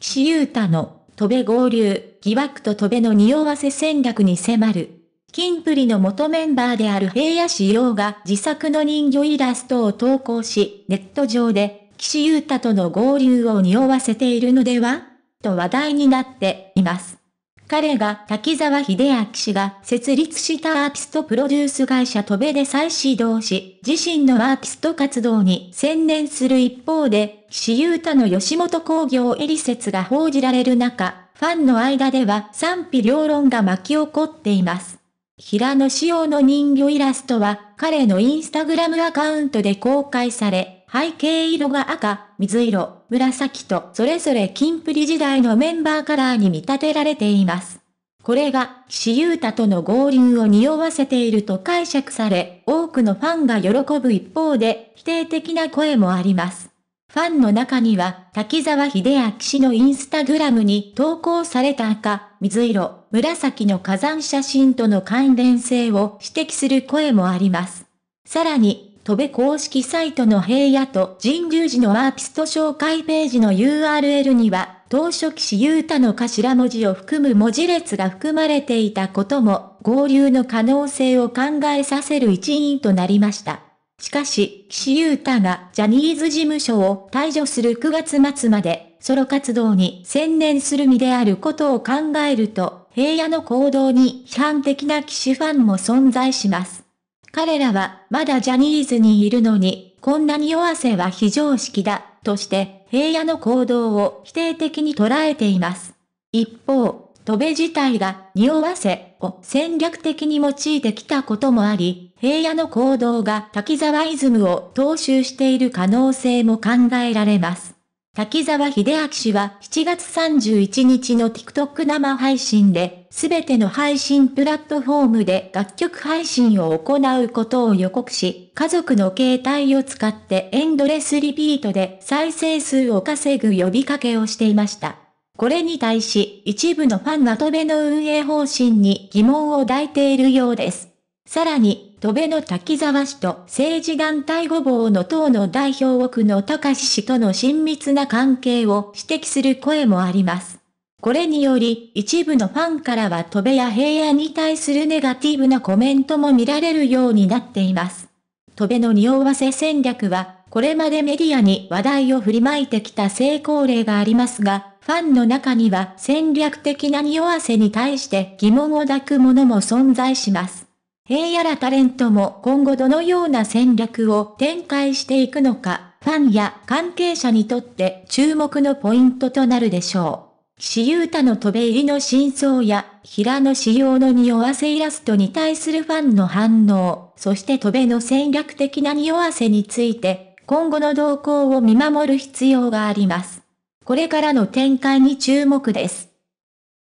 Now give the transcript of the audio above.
岸優太の、戸部合流、疑惑と戸部の匂わせ戦略に迫る。金プリの元メンバーである平野志陽が自作の人魚イラストを投稿し、ネット上で、岸優太との合流を匂わせているのではと話題になっています。彼が滝沢秀明氏が設立したアーティストプロデュース会社戸部で再始動し、自身のアーティスト活動に専念する一方で、岸優太の吉本工業エリ説が報じられる中、ファンの間では賛否両論が巻き起こっています。平野紫耀の人魚イラストは彼のインスタグラムアカウントで公開され、背景色が赤、水色、紫とそれぞれ金プリ時代のメンバーカラーに見立てられています。これが、岸優太との合流を匂わせていると解釈され、多くのファンが喜ぶ一方で、否定的な声もあります。ファンの中には、滝沢秀明氏のインスタグラムに投稿された赤、水色、紫の火山写真との関連性を指摘する声もあります。さらに、戸部公式サイトの平野と神宮寺のアーティスト紹介ページの URL には、当初岸優太の頭文字を含む文字列が含まれていたことも、合流の可能性を考えさせる一因となりました。しかし、岸優太がジャニーズ事務所を退場する9月末まで、ソロ活動に専念する身であることを考えると、平野の行動に批判的な騎士ファンも存在します。彼らはまだジャニーズにいるのに、こんなに弱せは非常識だ、として、平野の行動を否定的に捉えています。一方、戸部自体が匂わせを戦略的に用いてきたこともあり、平野の行動が滝沢イズムを踏襲している可能性も考えられます。滝沢秀明氏は7月31日の TikTok 生配信ですべての配信プラットフォームで楽曲配信を行うことを予告し、家族の携帯を使ってエンドレスリピートで再生数を稼ぐ呼びかけをしていました。これに対し、一部のファンは戸辺の運営方針に疑問を抱いているようです。さらに、戸辺の滝沢氏と政治団体ごぼうの党の代表奥高隆氏との親密な関係を指摘する声もあります。これにより、一部のファンからは戸部や平野に対するネガティブなコメントも見られるようになっています。戸部の匂わせ戦略は、これまでメディアに話題を振りまいてきた成功例がありますが、ファンの中には戦略的な匂わせに対して疑問を抱くものも存在します。平野らタレントも今後どのような戦略を展開していくのか、ファンや関係者にとって注目のポイントとなるでしょう。私うたの飛べ入りの真相や、平野仕様の匂わせイラストに対するファンの反応、そして飛べの戦略的な匂わせについて、今後の動向を見守る必要があります。これからの展開に注目です。